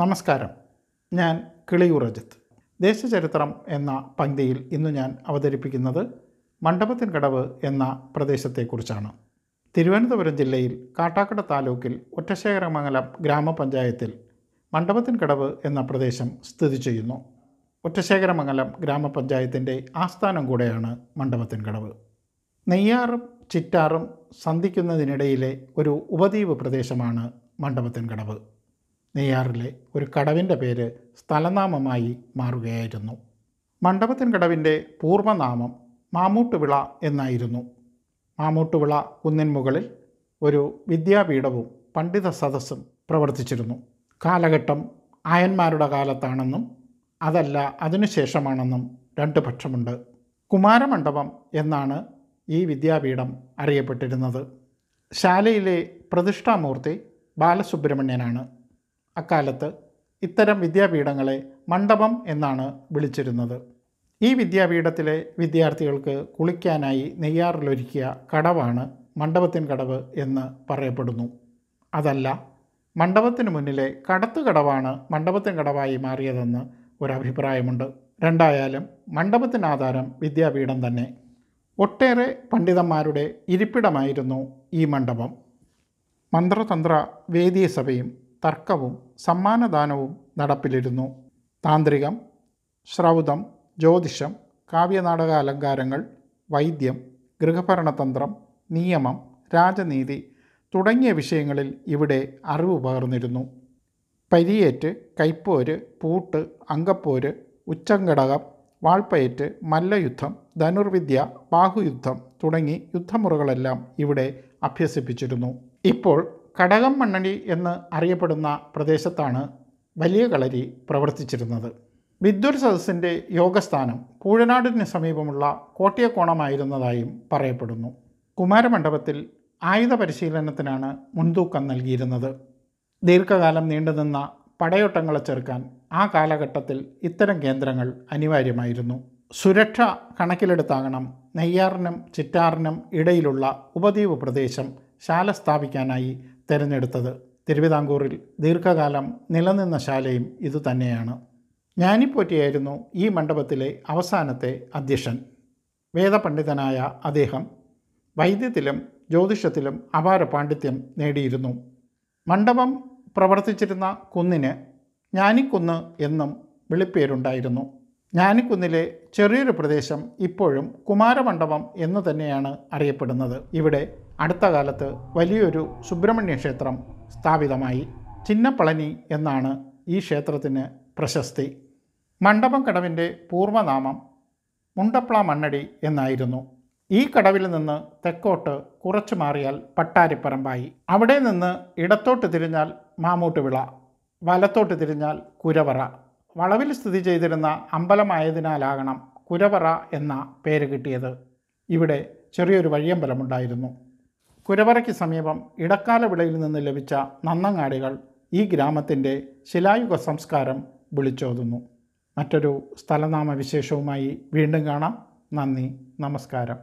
നമസ്കാരം ഞാൻ കിളിയൂർ രജത്ത് ദേശചരിത്രം എന്ന പങ്ക്തിയിൽ ഇന്ന് ഞാൻ അവതരിപ്പിക്കുന്നത് മണ്ഡപത്തിൻ കടവ് എന്ന പ്രദേശത്തെക്കുറിച്ചാണ് തിരുവനന്തപുരം ജില്ലയിൽ കാട്ടാക്കട താലൂക്കിൽ ഒറ്റശേഖരമംഗലം ഗ്രാമപഞ്ചായത്തിൽ മണ്ഡപത്തിൻ കടവ് എന്ന പ്രദേശം സ്ഥിതി ചെയ്യുന്നു ഒറ്റശേഖരമംഗലം ഗ്രാമപഞ്ചായത്തിൻ്റെ ആസ്ഥാനം കൂടെയാണ് മണ്ഡപത്തിൻ കടവ് നെയ്യാറും ചിറ്റാറും സന്ധിക്കുന്നതിനിടയിലെ ഒരു ഉപദ്വീപ് പ്രദേശമാണ് മണ്ഡപത്തിൻ കടവ് നെയ്യാറിലെ ഒരു കടവിൻ്റെ പേര് സ്ഥലനാമമായി മാറുകയായിരുന്നു മണ്ഡപത്തിൻ കടവിൻ്റെ പൂർവ്വനാമം മാമൂട്ടുവിള എന്നായിരുന്നു മാമൂട്ടുവിള കുന്നിൻമുകളിൽ മുകളിൽ ഒരു വിദ്യാപീഠവും പണ്ഡിത സദസ്സും പ്രവർത്തിച്ചിരുന്നു കാലഘട്ടം ആയന്മാരുടെ കാലത്താണെന്നും അതല്ല അതിനുശേഷമാണെന്നും രണ്ട് പക്ഷമുണ്ട് കുമാരമണ്ഡപം എന്നാണ് ഈ വിദ്യാപീഠം അറിയപ്പെട്ടിരുന്നത് ശാലയിലെ പ്രതിഷ്ഠാമൂർത്തി ബാലസുബ്രഹ്മണ്യനാണ് അക്കാലത്ത് ഇത്തരം വിദ്യാപീഠങ്ങളെ മണ്ഡപം എന്നാണ് വിളിച്ചിരുന്നത് ഈ വിദ്യാപീഠത്തിലെ വിദ്യാർത്ഥികൾക്ക് കുളിക്കാനായി നെയ്യാറിലൊരുക്കിയ കടവാണ് മണ്ഡപത്തിൻ കടവ് എന്ന് പറയപ്പെടുന്നു അതല്ല മണ്ഡപത്തിന് മുന്നിലെ കടത്തു കടവാണ് മണ്ഡപത്തിൻ കടവായി മാറിയതെന്ന് ഒരഭിപ്രായമുണ്ട് രണ്ടായാലും മണ്ഡപത്തിനാധാരം വിദ്യാപീഠം തന്നെ ഒട്ടേറെ പണ്ഡിതന്മാരുടെ ഇരിപ്പിടമായിരുന്നു ഈ മണ്ഡപം മന്ത്രതന്ത്ര വേദീസഭയും തർക്കവും സമ്മാനദാനവും നടപ്പിലിരുന്നു താന്ത്രികം ശ്രൗതം ജ്യോതിഷം കാവ്യനാടക അലങ്കാരങ്ങൾ വൈദ്യം ഗൃഹഭരണതന്ത്രം നിയമം രാജനീതി തുടങ്ങിയ വിഷയങ്ങളിൽ ഇവിടെ അറിവ് പകർന്നിരുന്നു പരിയേറ്റ് കൈപ്പോര് പൂട്ട് അങ്കപ്പോര് ഉച്ചങ്കടകം വാൾപ്പയറ്റ് മല്ലയുദ്ധം ധനുർവിദ്യ ബാഹുയുദ്ധം തുടങ്ങി യുദ്ധമുറകളെല്ലാം ഇവിടെ അഭ്യസിപ്പിച്ചിരുന്നു ഇപ്പോൾ കടകം മണ്ണണി എന്ന് അറിയപ്പെടുന്ന പ്രദേശത്താണ് വലിയ കളരി പ്രവർത്തിച്ചിരുന്നത് വിദ്വർ സദസ്സിൻ്റെ യോഗസ്ഥാനം കൂഴനാടിന് സമീപമുള്ള കോട്ടയക്കോണമായിരുന്നതായും പറയപ്പെടുന്നു കുമാരമണ്ഡപത്തിൽ ആയുധ പരിശീലനത്തിനാണ് മുൻതൂക്കം നൽകിയിരുന്നത് ദീർഘകാലം നീണ്ടുനിന്ന പടയോട്ടങ്ങളെ ചെറുക്കാൻ ആ കാലഘട്ടത്തിൽ ഇത്തരം കേന്ദ്രങ്ങൾ അനിവാര്യമായിരുന്നു സുരക്ഷ കണക്കിലെടുത്താകണം നെയ്യാറിനും ചിറ്റാറിനും ഇടയിലുള്ള ഉപദ്വീപ് പ്രദേശം ശാല സ്ഥാപിക്കാനായി തിരഞ്ഞെടുത്തത് തിരുവിതാംകൂറിൽ ദീർഘകാലം നിലനിന്ന ശാലയും ഇതുതന്നെയാണ് ജ്ഞാനിപ്പോറ്റിയായിരുന്നു ഈ മണ്ഡപത്തിലെ അവസാനത്തെ അധ്യക്ഷൻ വേദപണ്ഡിതനായ അദ്ദേഹം വൈദ്യത്തിലും ജ്യോതിഷത്തിലും അപാര പാണ്ഡിത്യം നേടിയിരുന്നു മണ്ഡപം പ്രവർത്തിച്ചിരുന്ന കുന്നിന് ഞാനിക്കുന്ന് എന്നും വിളിപ്പേരുണ്ടായിരുന്നു ഞാനിക്കുന്നിലെ ചെറിയൊരു പ്രദേശം ഇപ്പോഴും കുമാരമണ്ഡപം എന്ന് തന്നെയാണ് അറിയപ്പെടുന്നത് ഇവിടെ അടുത്ത കാലത്ത് വലിയൊരു സുബ്രഹ്മണ്യ ക്ഷേത്രം സ്ഥാപിതമായി ചിന്നപ്പളനി എന്നാണ് ഈ ക്ഷേത്രത്തിന് പ്രശസ്തി മണ്ഡപം കടവിൻ്റെ പൂർവനാമം മുണ്ടപ്ള മണ്ണടി എന്നായിരുന്നു ഈ കടവിൽ നിന്ന് തെക്കോട്ട് കുറച്ചു മാറിയാൽ പട്ടാരിപ്പറമ്പായി അവിടെ നിന്ന് ഇടത്തോട്ട് തിരിഞ്ഞാൽ മാമൂട്ടുവിള വലത്തോട്ട് തിരിഞ്ഞാൽ കുരവറ വളവിൽ സ്ഥിതി ചെയ്തിരുന്ന അമ്പലമായതിനാലാകണം കുരവറ എന്ന പേര് കിട്ടിയത് ഇവിടെ ചെറിയൊരു വഴിയമ്പലമുണ്ടായിരുന്നു കുരവറയ്ക്ക് സമീപം ഇടക്കാല വിളയിൽ നിന്ന് ലഭിച്ച നന്നങ്ങാടികൾ ഈ ഗ്രാമത്തിൻ്റെ ശിലായുഗ സംസ്കാരം വിളിച്ചോതുന്നു മറ്റൊരു സ്ഥലനാമ വിശേഷവുമായി വീണ്ടും കാണാം നന്ദി നമസ്കാരം